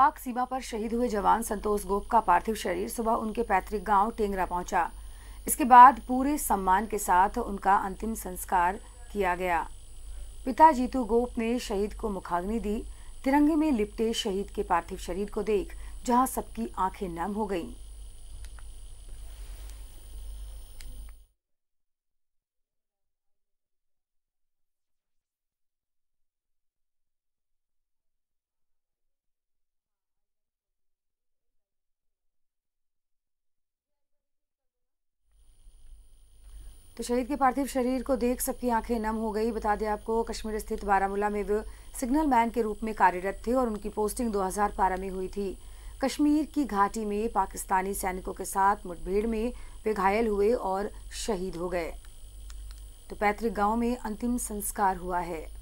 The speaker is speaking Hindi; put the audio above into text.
पाक सीमा पर शहीद हुए जवान संतोष गोप का पार्थिव शरीर सुबह उनके पैतृक गांव टेंगरा पहुंचा इसके बाद पूरे सम्मान के साथ उनका अंतिम संस्कार किया गया पिता जीतू गोप ने शहीद को मुखाग्नि दी तिरंगे में लिपटे शहीद के पार्थिव शरीर को देख जहां सबकी आंखें नम हो गईं। तो शहीद के पार्थिव शरीर को देख सबकी आंखें नम हो गई बता दें आपको कश्मीर स्थित बारामूला में वे सिग्नल मैन के रूप में कार्यरत थे और उनकी पोस्टिंग 2012 में हुई थी कश्मीर की घाटी में पाकिस्तानी सैनिकों के साथ मुठभेड़ में वे घायल हुए और शहीद हो गए तो पैतृक गांव में अंतिम संस्कार हुआ है